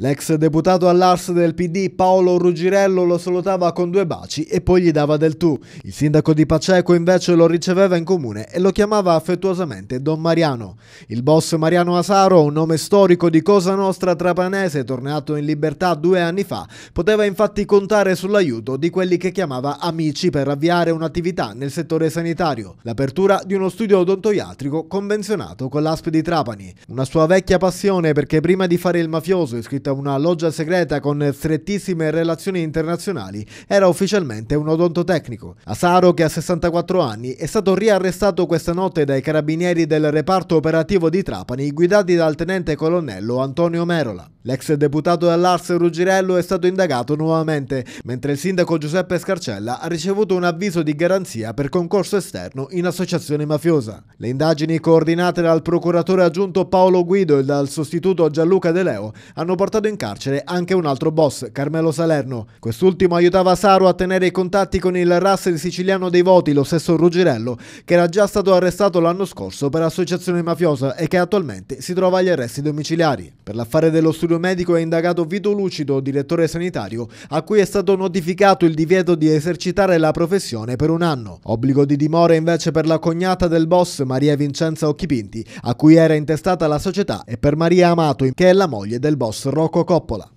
L'ex deputato all'Ars del PD Paolo Ruggirello lo salutava con due baci e poi gli dava del tu. Il sindaco di Paceco invece lo riceveva in comune e lo chiamava affettuosamente Don Mariano. Il boss Mariano Asaro, un nome storico di Cosa Nostra trapanese tornato in libertà due anni fa, poteva infatti contare sull'aiuto di quelli che chiamava amici per avviare un'attività nel settore sanitario, l'apertura di uno studio odontoiatrico convenzionato con l'ASP di Trapani. Una sua vecchia passione perché prima di fare il mafioso iscritto una loggia segreta con strettissime relazioni internazionali, era ufficialmente un odontotecnico. Asaro, che ha 64 anni, è stato riarrestato questa notte dai carabinieri del reparto operativo di Trapani guidati dal tenente colonnello Antonio Merola. L'ex deputato dell'Ars Ruggirello è stato indagato nuovamente, mentre il sindaco Giuseppe Scarcella ha ricevuto un avviso di garanzia per concorso esterno in associazione mafiosa. Le indagini coordinate dal procuratore aggiunto Paolo Guido e dal sostituto Gianluca De Leo hanno portato in carcere anche un altro boss, Carmelo Salerno. Quest'ultimo aiutava Saro a tenere i contatti con il raster siciliano dei voti, lo stesso Ruggirello, che era già stato arrestato l'anno scorso per associazione mafiosa e che attualmente si trova agli arresti domiciliari. Per l'affare dello studio studio medico è indagato Vito Lucido, direttore sanitario, a cui è stato notificato il divieto di esercitare la professione per un anno. Obbligo di dimora invece per la cognata del boss Maria Vincenza Occhipinti, a cui era intestata la società, e per Maria Amato, che è la moglie del boss Rocco Coppola.